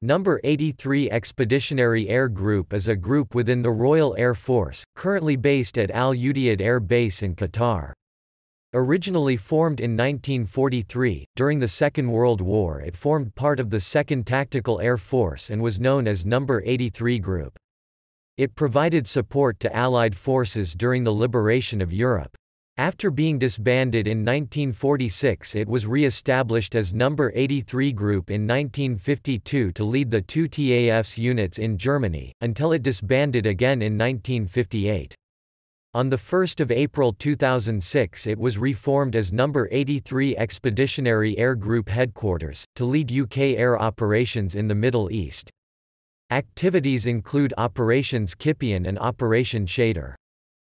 Number 83 Expeditionary Air Group is a group within the Royal Air Force, currently based at Al Udeid Air Base in Qatar. Originally formed in 1943, during the Second World War it formed part of the 2nd Tactical Air Force and was known as Number 83 Group. It provided support to Allied forces during the liberation of Europe. After being disbanded in 1946 it was re-established as No. 83 Group in 1952 to lead the two TAF's units in Germany, until it disbanded again in 1958. On 1 April 2006 it was reformed as No. 83 Expeditionary Air Group Headquarters, to lead UK air operations in the Middle East. Activities include Operations Kipian and Operation Shader.